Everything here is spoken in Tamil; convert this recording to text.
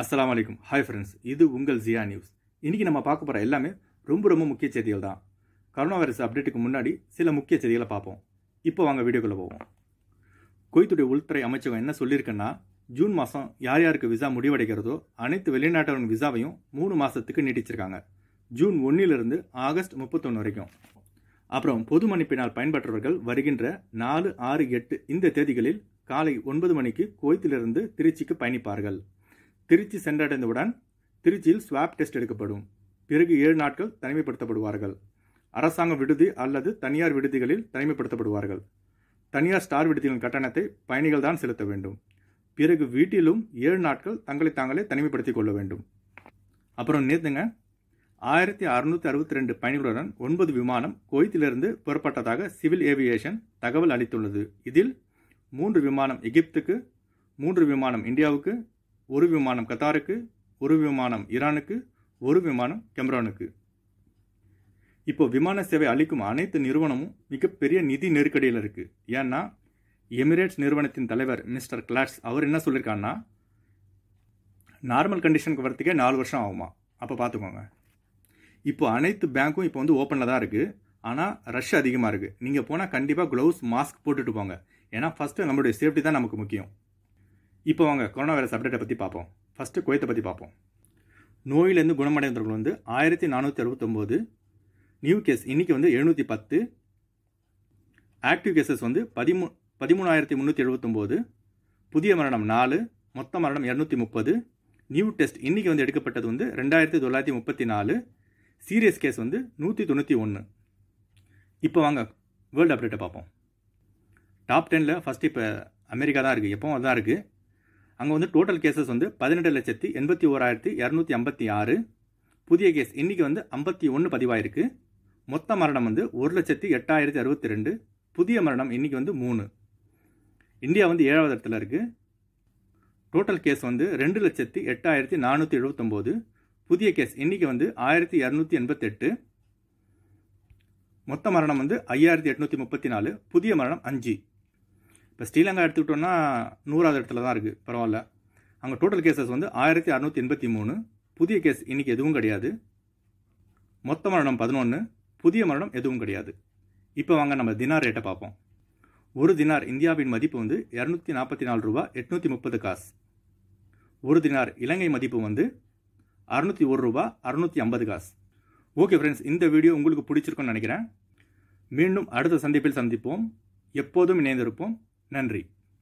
அஸ்லாம் வலைக்கும் ஹாய் ஃப்ரெண்ட்ஸ் இது உங்கள் ஜியா நியூஸ் இன்றைக்கி நம்ம பார்க்க போகிற எல்லாமே ரொம்ப ரொம்ப முக்கிய செய்திகள் தான் கரோனா வைரஸ் அப்டேட்டுக்கு முன்னாடி சில முக்கிய செய்திகளை பார்ப்போம் இப்போ வாங்க வீடியோக்குள்ளே போவோம் கொய்த்துடைய உள்துறை அமைச்சகம் என்ன சொல்லியிருக்குன்னா ஜூன் மாதம் யார் யாருக்கு விசா முடிவடைகிறதோ அனைத்து வெளிநாட்டவரின் விசாவையும் மூணு மாதத்துக்கு நீட்டிச்சிருக்காங்க ஜூன் ஒன்றிலிருந்து ஆகஸ்ட் முப்பத்தொன்று வரைக்கும் அப்புறம் பொது மன்னிப்பினால் பயன்பெற்றவர்கள் வருகின்ற நாலு ஆறு எட்டு இந்த தேதிகளில் காலை ஒன்பது மணிக்கு கோய்த்திலிருந்து திருச்சிக்கு பயணிப்பார்கள் திருச்சி சென்றடைந்தவுடன் திருச்சியில் ஸ்வாப் டெஸ்ட் எடுக்கப்படும் பிறகு ஏழு நாட்கள் தனிமைப்படுத்தப்படுவார்கள் அரசாங்க விடுதி அல்லது தனியார் விடுதிகளில் தனிமைப்படுத்தப்படுவார்கள் தனியார் ஸ்டார் விடுதிகளின் கட்டணத்தை பயணிகள் தான் செலுத்த வேண்டும் பிறகு வீட்டிலும் ஏழு நாட்கள் தங்களை தாங்களே தனிமைப்படுத்திக் கொள்ள வேண்டும் அப்புறம் நேற்றுங்க ஆயிரத்தி அறுநூற்றி அறுபத்தி ரெண்டு பயணிகளுடன் ஒன்பது விமானம் குவைத்திலிருந்து புறப்பட்டதாக சிவில் ஏவியேஷன் தகவல் அளித்துள்ளது இதில் மூன்று விமானம் எகிப்துக்கு மூன்று விமானம் இந்தியாவுக்கு ஒரு விமானம் கத்தாருக்கு ஒரு விமானம் ஈரானுக்கு ஒரு விமானம் கெம்ரானுக்கு இப்போ விமான சேவை அளிக்கும் அனைத்து நிறுவனமும் மிகப்பெரிய நிதி நெருக்கடியில் இருக்குது ஏன்னா எமிரேட்ஸ் நிறுவனத்தின் தலைவர் மிஸ்டர் கிளாட்ஸ் அவர் என்ன சொல்லியிருக்காருன்னா நார்மல் கண்டிஷனுக்கு வரத்துக்கே நாலு வருஷம் ஆகுமா அப்போ பார்த்துக்கோங்க இப்போ அனைத்து பேங்க்கும் இப்போ வந்து ஓப்பனில் தான் இருக்குது ஆனால் ரஷ் அதிகமாக இருக்குது நீங்கள் போனால் கண்டிப்பாக க்ளவுஸ் மாஸ்க் போட்டுட்டு போங்க ஏன்னா ஃபஸ்ட்டு நம்மளுடைய சேஃப்டி தான் நமக்கு முக்கியம் இப்போ வாங்க கொரோனா வைரஸ் அப்டேட்டை பற்றி பார்ப்போம் ஃபஸ்ட்டு குவைத்தை பற்றி பார்ப்போம் நோயிலேருந்து குணமடைந்தவர்கள் வந்து ஆயிரத்தி நானூற்றி அறுபத்தொம்போது நியூ கேஸ் இன்றைக்கி வந்து எழுநூற்றி பத்து ஆக்டிவ் கேசஸ் வந்து பதிமூ பதிமூணாயிரத்தி முந்நூற்றி எழுபத்தொம்போது புதிய மரணம் நாலு மொத்த மரணம் இரநூத்தி முப்பது நியூ டெஸ்ட் இன்றைக்கி வந்து எடுக்கப்பட்டது வந்து ரெண்டாயிரத்தி தொள்ளாயிரத்தி முப்பத்தி நாலு சீரியஸ் கேஸ் வந்து நூற்றி தொண்ணூற்றி ஒன்று இப்போ வாங்க வேர்ல்டு அப்டேட்டை பார்ப்போம் டாப் டெனில் ஃபஸ்ட் இப்போ அமெரிக்கா தான் இருக்குது எப்போவும் அதுதான் இருக்குது அங்கே வந்து டோட்டல் கேசஸ் வந்து பதினெட்டு லட்சத்தி எண்பத்தி ஓராயிரத்தி இரநூத்தி ஐம்பத்தி ஆறு புதிய கேஸ் இன்றைக்கி வந்து ஐம்பத்தி ஒன்று பதிவாயிருக்கு மொத்த மரணம் வந்து ஒரு லட்சத்தி எட்டாயிரத்தி அறுபத்தி ரெண்டு புதிய மரணம் இன்றைக்கி வந்து மூணு இந்தியா வந்து ஏழாவது இடத்துல இருக்குது டோட்டல் கேஸ் வந்து ரெண்டு லட்சத்தி எட்டாயிரத்தி நானூற்றி எழுபத்தொம்போது புதிய கேஸ் இன்றைக்கி வந்து ஆயிரத்தி இரநூத்தி எண்பத்தெட்டு மொத்த மரணம் வந்து ஐயாயிரத்தி எட்நூற்றி முப்பத்தி நாலு புதிய மரணம் அஞ்சு இப்போ ஸ்ரீலங்கா எடுத்துக்கிட்டோன்னா நூறாவது இடத்துல தான் இருக்குது பரவாயில்ல அங்கே டோட்டல் கேசஸ் வந்து ஆயிரத்தி அறநூற்றி எண்பத்தி மூணு புதிய கேஸ் இன்றைக்கி எதுவும் கிடையாது மொத்த மரணம் பதினொன்று புதிய மரணம் எதுவும் கிடையாது இப்போ வாங்க நம்ம தினார் ரேட்டை பார்ப்போம் ஒரு தினார் இந்தியாவின் மதிப்பு வந்து இரநூத்தி நாற்பத்தி நாலு ரூபா எட்நூற்றி முப்பது காசு ஒரு தினார் இலங்கை மதிப்பு வந்து அறுநூற்றி ஒரு ரூபா அறுநூற்றி ஐம்பது காசு ஓகே ஃப்ரெண்ட்ஸ் இந்த வீடியோ உங்களுக்கு பிடிச்சிருக்குன்னு நினைக்கிறேன் மீண்டும் அடுத்த சந்திப்பில் சந்திப்போம் எப்போதும் இணைந்திருப்போம் நன்றி